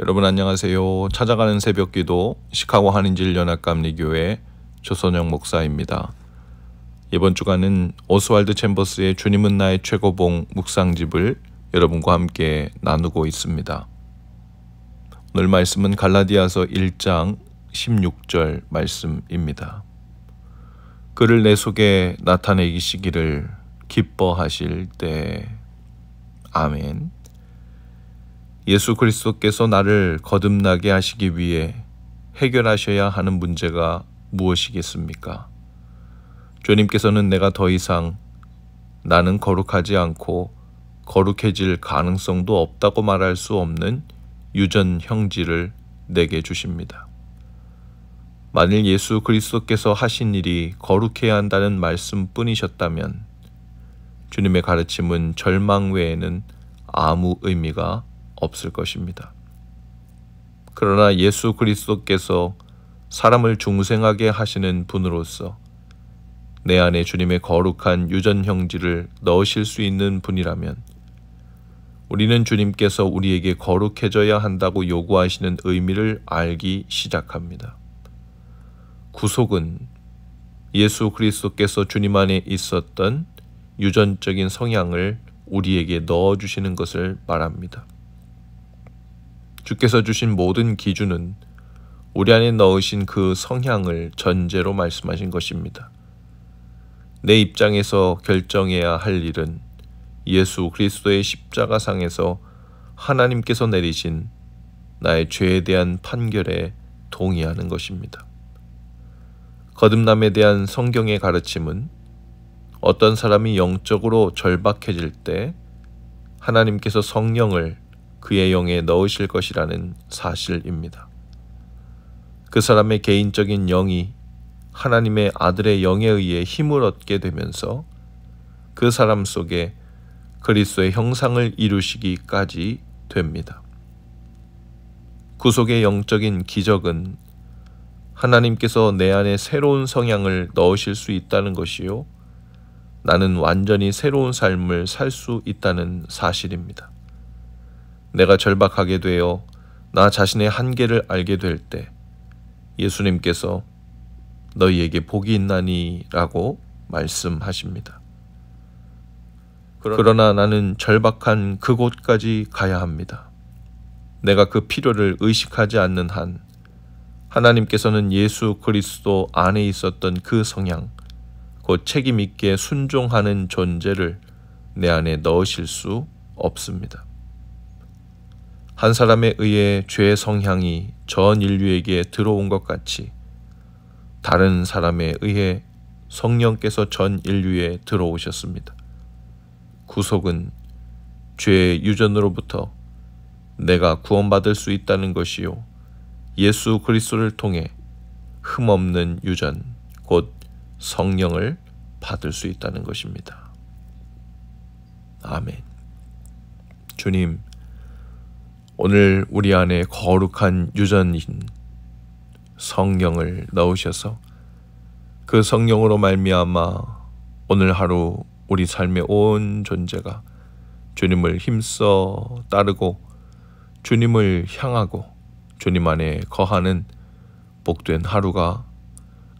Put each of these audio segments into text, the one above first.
여러분 안녕하세요. 찾아가는 새벽기도 시카고 한인질연합 감리교회 조선영 목사입니다. 이번 주간은 오스왈드 챔버스의 주님은 나의 최고봉 묵상집을 여러분과 함께 나누고 있습니다. 오늘 말씀은 갈라디아서 1장 16절 말씀입니다. 그를 내 속에 나타내기시기를 기뻐하실 때 아멘. 예수 그리스도께서 나를 거듭나게 하시기 위해 해결하셔야 하는 문제가 무엇이겠습니까? 주님께서는 내가 더 이상 나는 거룩하지 않고 거룩해질 가능성도 없다고 말할 수 없는 유전 형질을 내게 주십니다. 만일 예수 그리스도께서 하신 일이 거룩해야 한다는 말씀뿐이셨다면 주님의 가르침은 절망 외에는 아무 의미가 없을 것입니다. 그러나 예수 그리스도께서 사람을 중생하게 하시는 분으로서 내 안에 주님의 거룩한 유전 형질을 넣으실 수 있는 분이라면 우리는 주님께서 우리에게 거룩해져야 한다고 요구하시는 의미를 알기 시작합니다. 구속은 예수 그리스도께서 주님 안에 있었던 유전적인 성향을 우리에게 넣어주시는 것을 말합니다. 주께서 주신 모든 기준은 우리 안에 넣으신 그 성향을 전제로 말씀하신 것입니다. 내 입장에서 결정해야 할 일은 예수 그리스도의 십자가상에서 하나님께서 내리신 나의 죄에 대한 판결에 동의하는 것입니다. 거듭남에 대한 성경의 가르침은 어떤 사람이 영적으로 절박해질 때 하나님께서 성령을 그의 영에 넣으실 것이라는 사실입니다. 그 사람의 개인적인 영이 하나님의 아들의 영에 의해 힘을 얻게 되면서 그 사람 속에 그리스도의 형상을 이루시기까지 됩니다. 구속의 영적인 기적은 하나님께서 내 안에 새로운 성향을 넣으실 수 있다는 것이요. 나는 완전히 새로운 삶을 살 수 있다는 사실입니다. 내가 절박하게 되어 나 자신의 한계를 알게 될 때 예수님께서 너희에게 복이 있나니라고 말씀하십니다. 그러나 나는 절박한 그곳까지 가야 합니다. 내가 그 필요를 의식하지 않는 한 하나님께서는 예수 그리스도 안에 있었던 그 성향, 곧 책임 있게 순종하는 존재를 내 안에 넣으실 수 없습니다. 한 사람에 의해 죄의 성향이 전 인류에게 들어온 것 같이 다른 사람에 의해 성령께서 전 인류에 들어오셨습니다. 구속은 죄의 유전으로부터 내가 구원받을 수 있다는 것이요. 예수 그리스도를 통해 흠없는 유전, 곧 성령을 받을 수 있다는 것입니다. 아멘. 주님, 오늘 우리 안에 거룩한 유전인 성령을 넣으셔서 그 성령으로 말미암아 오늘 하루 우리 삶의 온 존재가 주님을 힘써 따르고 주님을 향하고 주님 안에 거하는 복된 하루가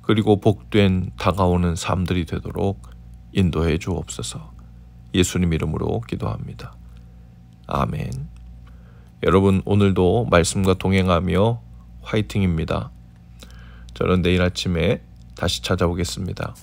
그리고 복된 다가오는 삶들이 되도록 인도해 주옵소서. 예수님 이름으로 기도합니다. 아멘. 여러분 오늘도 말씀과 동행하며 화이팅입니다. 저는 내일 아침에 다시 찾아오겠습니다.